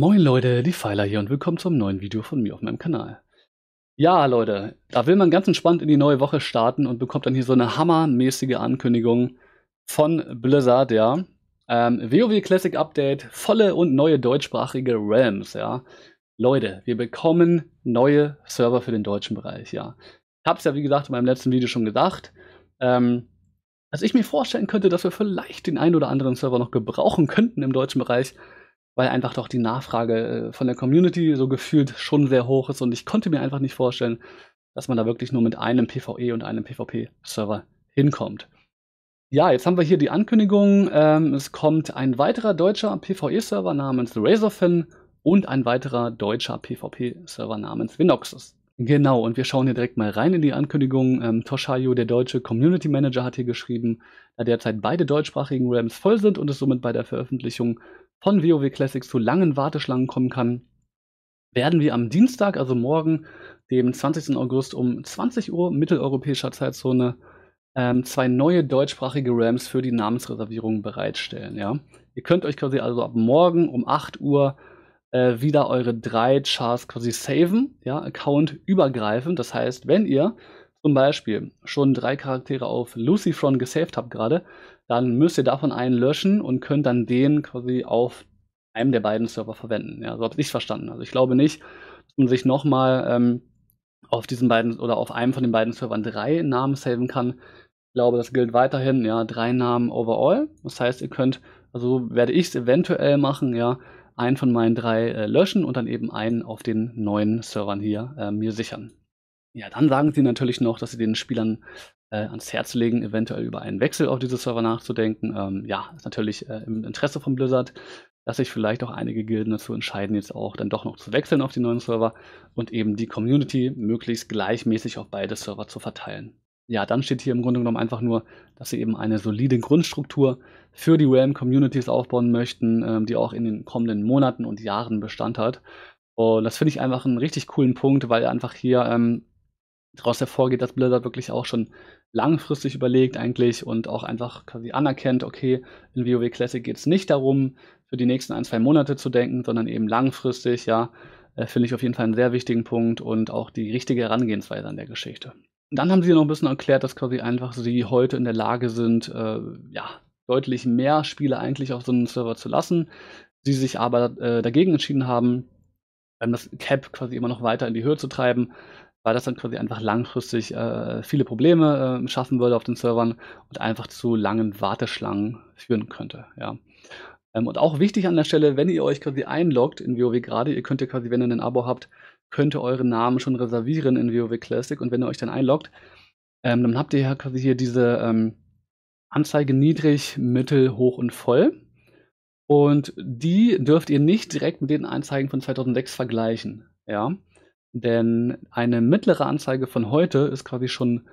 Moin Leute, die Pfeiler hier und willkommen zum neuen Video von mir auf meinem Kanal. Ja Leute, da will man ganz entspannt in die neue Woche starten und bekommt dann hier so eine hammermäßige Ankündigung von Blizzard, ja. Ähm, WoW Classic Update, volle und neue deutschsprachige Realms, ja. Leute, wir bekommen neue Server für den deutschen Bereich, ja. Ich hab's ja wie gesagt in meinem letzten Video schon gedacht. Ähm, dass ich mir vorstellen könnte, dass wir vielleicht den einen oder anderen Server noch gebrauchen könnten im deutschen Bereich, weil einfach doch die Nachfrage äh, von der Community so gefühlt schon sehr hoch ist und ich konnte mir einfach nicht vorstellen, dass man da wirklich nur mit einem PvE und einem PvP-Server hinkommt. Ja, jetzt haben wir hier die Ankündigung. Ähm, es kommt ein weiterer deutscher PvE-Server namens Razorfin und ein weiterer deutscher PvP-Server namens Vinoxus. Genau, und wir schauen hier direkt mal rein in die Ankündigung. Ähm, Toshayo, der deutsche Community Manager, hat hier geschrieben, da derzeit beide deutschsprachigen RAMs voll sind und es somit bei der Veröffentlichung von WoW Classics zu langen Warteschlangen kommen kann, werden wir am Dienstag, also morgen, dem 20. August um 20 Uhr mitteleuropäischer Zeitzone, ähm, zwei neue deutschsprachige RAMs für die Namensreservierung bereitstellen. Ja? Ihr könnt euch quasi also ab morgen um 8 Uhr äh, wieder eure drei Chars quasi saven, ja, Account übergreifend. Das heißt, wenn ihr zum Beispiel schon drei Charaktere auf Lucifron gesaved habt gerade, dann müsst ihr davon einen löschen und könnt dann den quasi auf einem der beiden Server verwenden. Ja, so habe ich es verstanden. Also ich glaube nicht, dass man sich nochmal ähm, auf diesen beiden oder auf einem von den beiden Servern drei Namen saven kann. Ich glaube, das gilt weiterhin, ja, drei Namen overall. Das heißt, ihr könnt, also werde ich es eventuell machen, ja, einen von meinen drei äh, löschen und dann eben einen auf den neuen Servern hier äh, mir sichern ja, dann sagen sie natürlich noch, dass sie den Spielern äh, ans Herz legen, eventuell über einen Wechsel auf diese Server nachzudenken. Ähm, ja, ist natürlich äh, im Interesse von Blizzard, dass sich vielleicht auch einige Gilden dazu entscheiden, jetzt auch dann doch noch zu wechseln auf die neuen Server und eben die Community möglichst gleichmäßig auf beide Server zu verteilen. Ja, dann steht hier im Grunde genommen einfach nur, dass sie eben eine solide Grundstruktur für die Realm-Communities aufbauen möchten, ähm, die auch in den kommenden Monaten und Jahren Bestand hat. Und das finde ich einfach einen richtig coolen Punkt, weil einfach hier ähm, daraus hervorgeht, dass Blizzard wirklich auch schon langfristig überlegt eigentlich und auch einfach quasi anerkennt, okay, in WoW Classic geht es nicht darum, für die nächsten ein, zwei Monate zu denken, sondern eben langfristig, ja, äh, finde ich auf jeden Fall einen sehr wichtigen Punkt und auch die richtige Herangehensweise an der Geschichte. dann haben sie noch ein bisschen erklärt, dass quasi einfach sie heute in der Lage sind, äh, ja, deutlich mehr Spiele eigentlich auf so einen Server zu lassen. Sie sich aber äh, dagegen entschieden haben, ähm, das Cap quasi immer noch weiter in die Höhe zu treiben, weil das dann quasi einfach langfristig äh, viele Probleme äh, schaffen würde auf den Servern und einfach zu langen Warteschlangen führen könnte. Ja. Ähm, und auch wichtig an der Stelle, wenn ihr euch quasi einloggt in WoW gerade, ihr könnt ja quasi, wenn ihr ein Abo habt, könnt ihr euren Namen schon reservieren in WoW Classic und wenn ihr euch dann einloggt, ähm, dann habt ihr ja quasi hier diese ähm, Anzeige niedrig, mittel, hoch und voll. Und die dürft ihr nicht direkt mit den Anzeigen von 2006 vergleichen. Ja, denn eine mittlere Anzeige von heute ist quasi schon,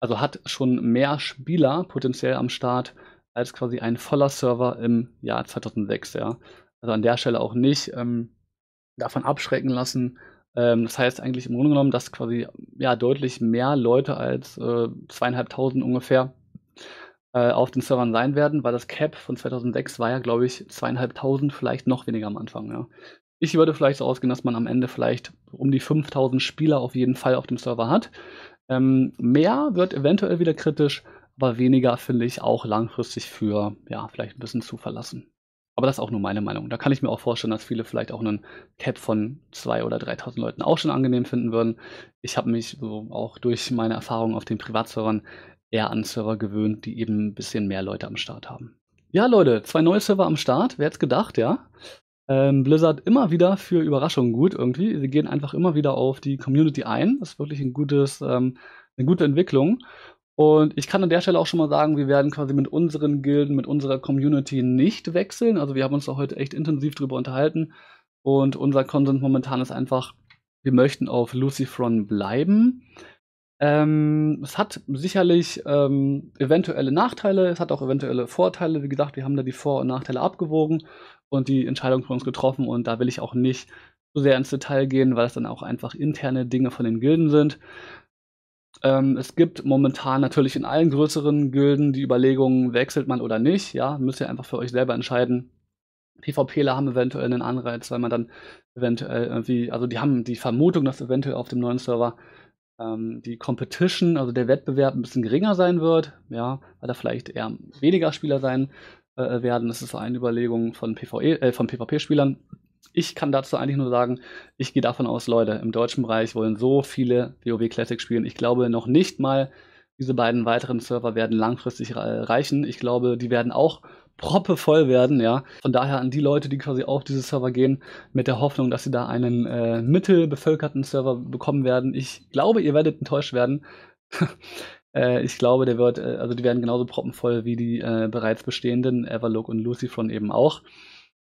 also hat schon mehr Spieler potenziell am Start als quasi ein voller Server im Jahr 2006. Ja. Also an der Stelle auch nicht ähm, davon abschrecken lassen. Ähm, das heißt eigentlich im Grunde genommen, dass quasi ja deutlich mehr Leute als äh, zweieinhalbtausend ungefähr äh, auf den Servern sein werden, weil das Cap von 2006 war ja, glaube ich, zweieinhalbtausend, vielleicht noch weniger am Anfang. Ja. Ich würde vielleicht so ausgehen, dass man am Ende vielleicht um die 5000 Spieler auf jeden Fall auf dem Server hat. Ähm, mehr wird eventuell wieder kritisch, aber weniger finde ich auch langfristig für, ja, vielleicht ein bisschen zu verlassen. Aber das ist auch nur meine Meinung. Da kann ich mir auch vorstellen, dass viele vielleicht auch einen Cap von 2.000 oder 3.000 Leuten auch schon angenehm finden würden. Ich habe mich so auch durch meine Erfahrungen auf den Privatservern eher an Server gewöhnt, die eben ein bisschen mehr Leute am Start haben. Ja, Leute, zwei neue Server am Start. Wer hätte gedacht, ja? ähm, Blizzard immer wieder für Überraschungen gut irgendwie. Sie gehen einfach immer wieder auf die Community ein. Das ist wirklich ein gutes, ähm, eine gute Entwicklung. Und ich kann an der Stelle auch schon mal sagen, wir werden quasi mit unseren Gilden, mit unserer Community nicht wechseln. Also wir haben uns da heute echt intensiv drüber unterhalten. Und unser Konsens momentan ist einfach, wir möchten auf Lucifron bleiben. Ähm, es hat sicherlich ähm, eventuelle Nachteile, es hat auch eventuelle Vorteile. Wie gesagt, wir haben da die Vor- und Nachteile abgewogen und die Entscheidung für uns getroffen. Und da will ich auch nicht so sehr ins Detail gehen, weil es dann auch einfach interne Dinge von den Gilden sind. Ähm, es gibt momentan natürlich in allen größeren Gilden die Überlegungen, wechselt man oder nicht. Ja, müsst ihr einfach für euch selber entscheiden. PvPler haben eventuell einen Anreiz, weil man dann eventuell irgendwie, also die haben die Vermutung, dass eventuell auf dem neuen Server ähm, die Competition, also der Wettbewerb ein bisschen geringer sein wird, ja, weil da vielleicht eher weniger Spieler sein äh, werden. Das ist so eine Überlegung von PvE, äh, von PvP-Spielern. Ich kann dazu eigentlich nur sagen, ich gehe davon aus, Leute, im deutschen Bereich wollen so viele WoW Classic spielen. Ich glaube noch nicht mal, diese beiden weiteren Server werden langfristig reichen. Ich glaube, die werden auch proppe voll werden, ja. Von daher an die Leute, die quasi auf diese Server gehen, mit der Hoffnung, dass sie da einen äh, mittelbevölkerten Server bekommen werden. Ich glaube, ihr werdet enttäuscht werden. äh, ich glaube, der wird, äh, also die werden genauso proppenvoll wie die äh, bereits bestehenden Everlook und Lucifron eben auch.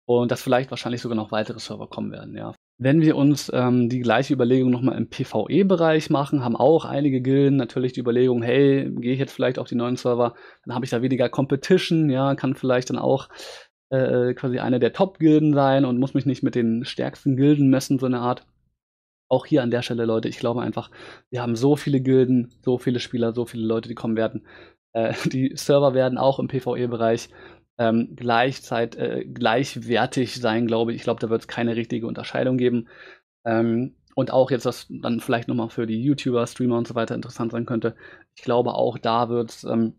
Und dass vielleicht wahrscheinlich sogar noch weitere Server kommen werden, ja. Wenn wir uns ähm, die gleiche Überlegung nochmal im PvE-Bereich machen, haben auch einige Gilden natürlich die Überlegung, hey, gehe ich jetzt vielleicht auf die neuen Server, dann habe ich da weniger Competition, ja, kann vielleicht dann auch äh, äh, quasi eine der Top-Gilden sein und muss mich nicht mit den stärksten Gilden messen, so eine Art. Auch hier an der Stelle, Leute, ich glaube einfach, wir haben so viele Gilden, so viele Spieler, so viele Leute, die kommen werden. Äh, die Server werden auch im PvE-Bereich ähm, gleichzeit, äh, gleichwertig sein, glaube ich. Ich glaube, da wird es keine richtige Unterscheidung geben. Ähm, und auch jetzt, was dann vielleicht nochmal für die YouTuber, Streamer und so weiter interessant sein könnte, ich glaube auch da wird es ähm,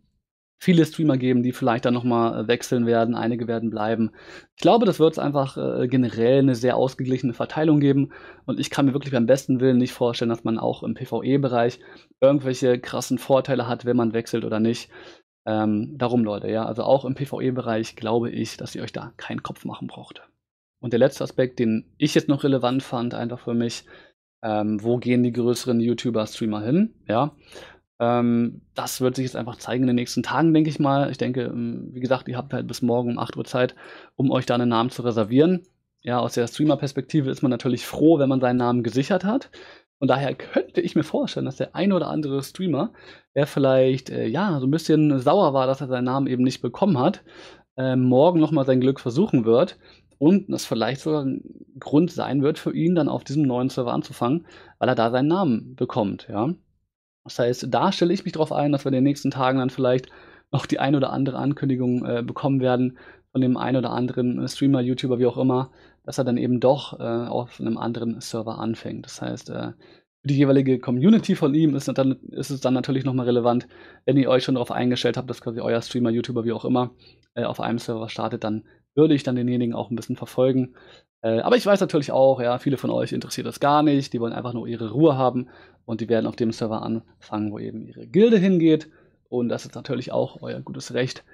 viele Streamer geben, die vielleicht dann nochmal äh, wechseln werden, einige werden bleiben. Ich glaube, das wird es einfach äh, generell eine sehr ausgeglichene Verteilung geben und ich kann mir wirklich beim besten Willen nicht vorstellen, dass man auch im PvE-Bereich irgendwelche krassen Vorteile hat, wenn man wechselt oder nicht. Ähm, darum, Leute, ja, also auch im PvE-Bereich glaube ich, dass ihr euch da keinen Kopf machen braucht. Und der letzte Aspekt, den ich jetzt noch relevant fand, einfach für mich, ähm, wo gehen die größeren YouTuber, Streamer hin? Ja, ähm, das wird sich jetzt einfach zeigen in den nächsten Tagen, denke ich mal. Ich denke, ähm, wie gesagt, ihr habt halt bis morgen um 8 Uhr Zeit, um euch da einen Namen zu reservieren. Ja, aus der Streamer-Perspektive ist man natürlich froh, wenn man seinen Namen gesichert hat. Und daher könnte ich mir vorstellen, dass der ein oder andere Streamer, der vielleicht äh, ja so ein bisschen sauer war, dass er seinen Namen eben nicht bekommen hat, äh, morgen nochmal sein Glück versuchen wird und das vielleicht sogar ein Grund sein wird für ihn, dann auf diesem neuen Server anzufangen, weil er da seinen Namen bekommt. Ja? Das heißt, da stelle ich mich darauf ein, dass wir in den nächsten Tagen dann vielleicht noch die ein oder andere Ankündigung äh, bekommen werden von dem ein oder anderen äh, Streamer, YouTuber, wie auch immer, dass er dann eben doch äh, auf einem anderen Server anfängt. Das heißt, äh, für die jeweilige Community von ihm ist, dann, ist es dann natürlich nochmal relevant, wenn ihr euch schon darauf eingestellt habt, dass quasi euer Streamer, YouTuber, wie auch immer, äh, auf einem Server startet, dann würde ich dann denjenigen auch ein bisschen verfolgen. Äh, aber ich weiß natürlich auch, ja, viele von euch interessiert das gar nicht, die wollen einfach nur ihre Ruhe haben und die werden auf dem Server anfangen, wo eben ihre Gilde hingeht. Und das ist natürlich auch euer gutes Recht.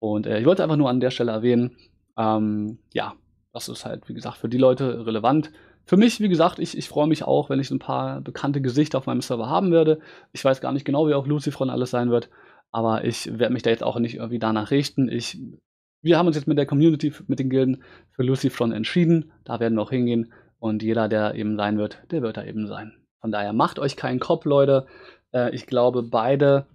Und äh, ich wollte einfach nur an der Stelle erwähnen, ähm, ja, das ist halt, wie gesagt, für die Leute relevant. Für mich, wie gesagt, ich, ich freue mich auch, wenn ich ein paar bekannte Gesichter auf meinem Server haben werde. Ich weiß gar nicht genau, wie auf Lucifron alles sein wird, aber ich werde mich da jetzt auch nicht irgendwie danach richten. Ich, wir haben uns jetzt mit der Community, mit den Gilden für Lucifron entschieden. Da werden wir auch hingehen und jeder, der eben sein wird, der wird da eben sein. Von daher macht euch keinen Kopf, Leute. Äh, ich glaube, beide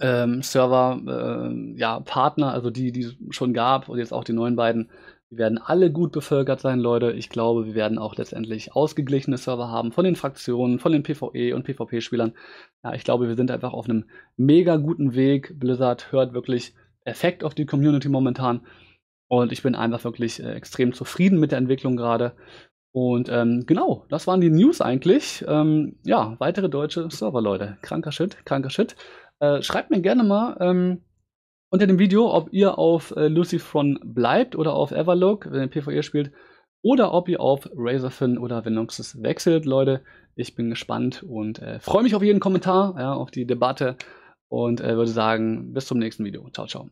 ähm, Server-Partner, äh, ja, also die, die es schon gab und jetzt auch die neuen beiden, wir werden alle gut bevölkert sein, Leute. Ich glaube, wir werden auch letztendlich ausgeglichene Server haben von den Fraktionen, von den PvE und PvP-Spielern. Ja, ich glaube, wir sind einfach auf einem mega guten Weg. Blizzard hört wirklich Effekt auf die Community momentan. Und ich bin einfach wirklich äh, extrem zufrieden mit der Entwicklung gerade. Und ähm, genau, das waren die News eigentlich. Ähm, ja, weitere deutsche Server, Leute. Kranker Shit, kranker Shit. Äh, schreibt mir gerne mal. Ähm, unter dem Video, ob ihr auf äh, Lucifron bleibt oder auf Everlook, wenn ihr PvE spielt, oder ob ihr auf Razorfin oder Venoxis wechselt, Leute. Ich bin gespannt und äh, freue mich auf jeden Kommentar, ja, auf die Debatte und äh, würde sagen, bis zum nächsten Video. Ciao, ciao.